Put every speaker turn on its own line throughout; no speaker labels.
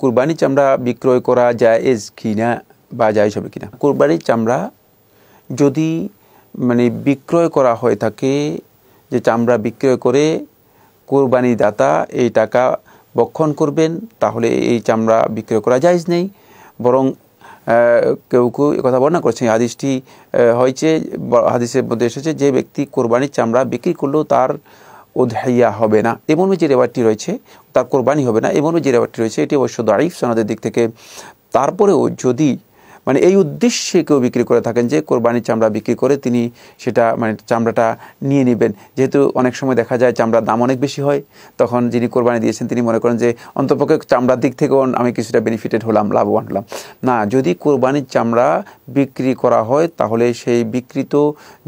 কুরবানি চামড়া বিক্রয় করা জায়েজ কিনা বা জায়েজ হবে কিনা কুরবানি চামড়া যদি মানে বিক্রয় করা হয়ে থাকে যে চামড়া বিক্রয় করে কোরবানি দাতা এই টাকা বক্ষণ করবেন তাহলে এই চামড়া বিক্রয় করা জায়েজ নেই বরং কেউ কেউ কথা বর্ণনা করছেন হাদিসটি হয়েছে হাদিসের মধ্যে এসেছে যে ব্যক্তি কোরবানির চামড়া বিক্রি করলেও তার উদহাইয়া হবে না এ যে রেওয়ারটি রয়েছে তার কোরবানি হবে না এ যে রেওয়ারটি রয়েছে এটি অবশ্য দারিফ সনাদের দিক থেকে তারপরেও যদি মানে এই উদ্দেশ্যে কেউ বিক্রি করে থাকেন যে কোরবানির চামড়া বিক্রি করে তিনি সেটা মানে চামড়াটা নিয়ে নেবেন যেহেতু অনেক সময় দেখা যায় চামড়ার দাম অনেক বেশি হয় তখন যিনি কোরবানি দিয়েছেন তিনি মনে করেন যে অন্তপক্ষে চামড়ার দিক থেকেও আমি কিছুটা বেনিফিটেড হলাম লাভবান হলাম না যদি কোরবানির চামড়া বিক্রি করা হয় তাহলে সেই বিক্রিত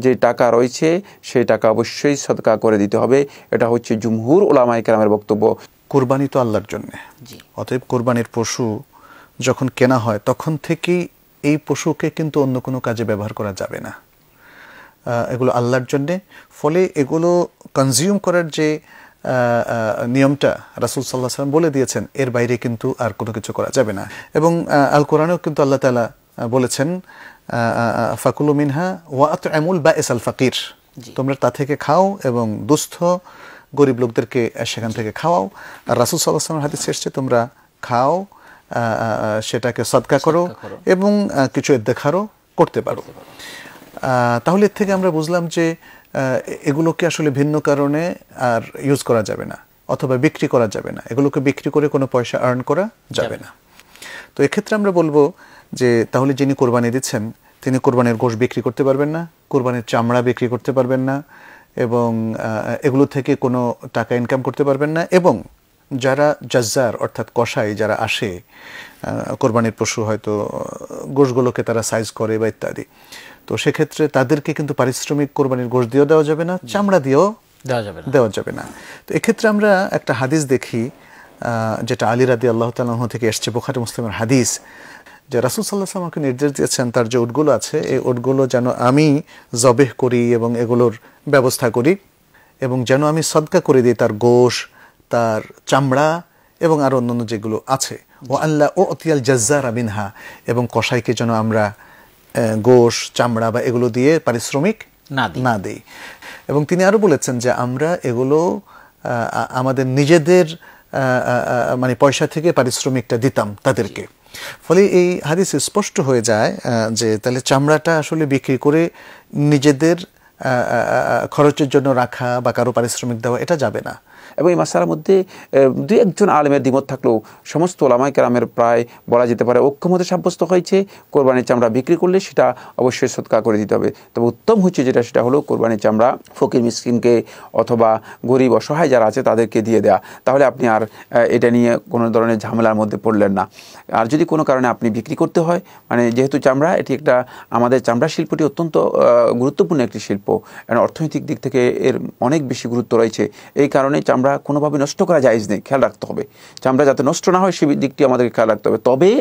যে টাকা রয়েছে সেই টাকা অবশ্যই সদকা করে দিতে হবে এটা হচ্ছে জুমহুর ওলামাই কালামের বক্তব্য কোরবানি তো আল্লাহর জন্যে
অতএব কোরবানির পশু যখন কেনা হয় তখন থেকেই এই পশুকে কিন্তু অন্য কোনো কাজে ব্যবহার করা যাবে না এগুলো আল্লাহর জন্যে ফলে এগুলো কনজিউম করার যে নিয়মটা রাসুল সাল্লাহ সাল্লাম বলে দিয়েছেন এর বাইরে কিন্তু আর কোনো কিছু করা যাবে না এবং আল কোরআনেও কিন্তু আল্লাহ তালা বলেছেন ফাকুলু মিনহা ওয়াত এমুল বা এস আল ফাকির তোমরা তা থেকে খাও এবং দুস্থ গরিব লোকদেরকে সেখান থেকে খাওয়াও আর রাসুল সাল্লাহ সাল্লাম হাতে শেষে তোমরা খাও সেটাকে সদকা করো এবং কিছু এদেখারও করতে পারো তাহলে এর থেকে আমরা বুঝলাম যে এগুলোকে আসলে ভিন্ন কারণে আর ইউজ করা যাবে না অথবা বিক্রি করা যাবে না এগুলোকে বিক্রি করে কোনো পয়সা আর্ন করা যাবে না তো এক্ষেত্রে আমরা বলবো যে তাহলে যিনি কোরবানি দিচ্ছেন তিনি কোরবানির গোশ বিক্রি করতে পারবেন না কোরবানির চামড়া বিক্রি করতে পারবেন না এবং এগুলো থেকে কোনো টাকা ইনকাম করতে পারবেন না এবং যারা জাজ্জার অর্থাৎ কষাই যারা আসে কোরবানির পশু হয়তো গোশগুলোকে তারা সাইজ করে বা ইত্যাদি তো সেক্ষেত্রে তাদেরকে কিন্তু পারিশ্রমিক কোরবানির গোশ দিয়েও দেওয়া যাবে না চামড়া দিয়েও দেওয়া যাবে দেওয়া যাবে না তো এক্ষেত্রে আমরা একটা হাদিস দেখি যেটা আলী রাদি আল্লাহ তালহ থেকে এসছে বোখারি মুসলিমের হাদিস যে রাসুল সাল্লাহ আমাকে নির্দেশ দিয়েছেন তার যে উটগুলো আছে এই উটগুলো যেন আমি জবেহ করি এবং এগুলোর ব্যবস্থা করি এবং যেন আমি সদকা করে দিই তার গোশ তার চামড়া এবং আর অন্যান্য যেগুলো আছে ও আল্লাহ ও অতিয়াল জাজ্জার আবিনহা এবং কষাইকে যেন আমরা গোশ চামড়া বা এগুলো দিয়ে পারিশ্রমিক না দিই এবং তিনি আরও বলেছেন যে আমরা এগুলো আমাদের নিজেদের মানে পয়সা থেকে পারিশ্রমিকটা দিতাম তাদেরকে ফলে এই হাদিস স্পষ্ট হয়ে যায় যে তাহলে চামড়াটা আসলে বিক্রি করে নিজেদের খরচের জন্য রাখা বা কারো পারিশ্রমিক
দেওয়া এটা যাবে না এবং এই মাসার মধ্যে দু একজন আলেমের দ্বিমত থাকলেও সমস্ত ওলামাই কেরামের প্রায় বলা যেতে পারে ঐক্যমতে সাব্যস্ত হয়েছে কোরবানির চামড়া বিক্রি করলে সেটা অবশ্যই সৎকার করে দিতে হবে তবে উত্তম হচ্ছে যেটা সেটা হলো কোরবানির চামড়া ফকির মিসকিনকে অথবা গরিব অসহায় যারা আছে তাদেরকে দিয়ে দেয়া তাহলে আপনি আর এটা নিয়ে কোনো ধরনের ঝামেলার মধ্যে পড়লেন না আর যদি কোনো কারণে আপনি বিক্রি করতে হয় মানে যেহেতু চামড়া এটি একটা আমাদের চামড়া শিল্পটি অত্যন্ত গুরুত্বপূর্ণ একটি শিল্প অর্থনৈতিক দিক থেকে এর অনেক বেশি গুরুত্ব রয়েছে এই কারণে চামড়া চামড়া কোনোভাবে নষ্ট করা যায় নেই খেয়াল রাখতে হবে চামড়া যাতে নষ্ট না হয় সেই দিকটি আমাদেরকে খেয়াল রাখতে হবে তবে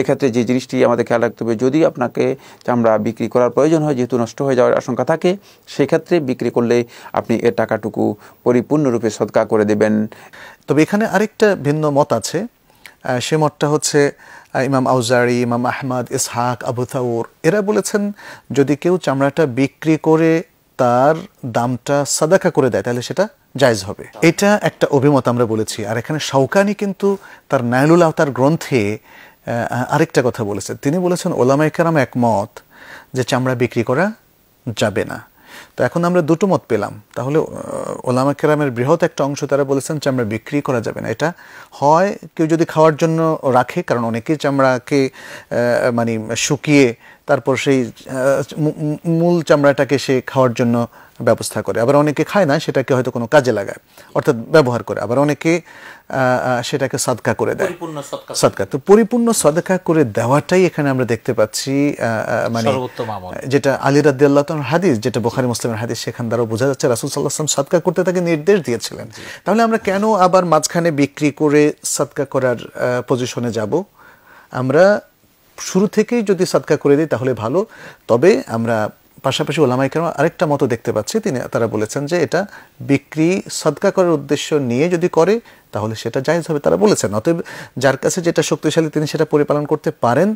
এক্ষেত্রে যে জিনিসটি আমাদের খেয়াল রাখতে হবে যদি আপনাকে চামড়া বিক্রি করার প্রয়োজন হয় যেহেতু নষ্ট হয়ে যাওয়ার আশঙ্কা থাকে সেক্ষেত্রে বিক্রি করলে আপনি এর টাকাটুকু পরিপূর্ণরূপে সদকা করে দেবেন তবে এখানে আরেকটা ভিন্ন মত আছে সে
মতটা হচ্ছে ইমাম আউজারি ইমাম আহমদ ইসহাক আবু থাউর এরা বলেছেন যদি কেউ চামড়াটা বিক্রি করে তার দামটা সাদাকা করে দেয় তাহলে সেটা জায়জ হবে এটা একটা অভিমত আমরা বলেছি আর এখানে শৌকানি কিন্তু তার নায়লুল আওতার গ্রন্থে আরেকটা কথা বলেছেন তিনি বলেছেন ওলামাইকেরাম একমত যে চামড়া বিক্রি করা যাবে না তো এখন আমরা দুটো মত পেলাম তাহলে ওলামা কেরামের বৃহৎ একটা অংশ তারা বলেছেন চামড়া বিক্রি করা যাবে না এটা হয় কেউ যদি খাওয়ার জন্য রাখে কারণ অনেকেই চামড়াকে মানে শুকিয়ে তারপর সেই মূল চামড়াটাকে সে খাওয়ার জন্য ব্যবস্থা করে আবার অনেকে খায় না সেটাকে হয়তো কোনো কাজে লাগায় অর্থাৎ ব্যবহার করে আবার অনেকে সেটাকে সদকা করে দেয় সদকা তো পরিপূর্ণ সদকা করে দেওয়াটাই এখানে আমরা দেখতে পাচ্ছি মানে যেটা আলী রাদিয়াল্লাহ হাদিস যেটা বোখারি মুসলিমের হাদিস সেখান দ্বারা বোঝা যাচ্ছে রাসুল সাল্লাহাম সদকা করতে তাকে নির্দেশ দিয়েছিলেন তাহলে আমরা কেন আবার মাঝখানে বিক্রি করে সদকা করার পজিশনে যাব আমরা শুরু থেকেই যদি সাদকা করে দিই তাহলে ভালো তবে আমরা পাশাপাশি ওলামাই কেন আরেকটা মতো দেখতে পাচ্ছি তিনি তারা বলেছেন যে এটা বিক্রি সদকা করার উদ্দেশ্য নিয়ে যদি করে তাহলে সেটা জায়জ হবে তারা বলেছেন অতএব যার কাছে যেটা শক্তিশালী তিনি সেটা পরিপালন করতে পারেন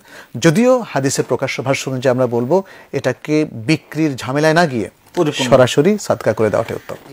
যদিও হাদিসের প্রকাশ্য ভাষ্য অনুযায়ী আমরা বলবো এটাকে বিক্রির ঝামেলায় না গিয়ে সরাসরি সাদকা করে দেওয়াটাই উত্তম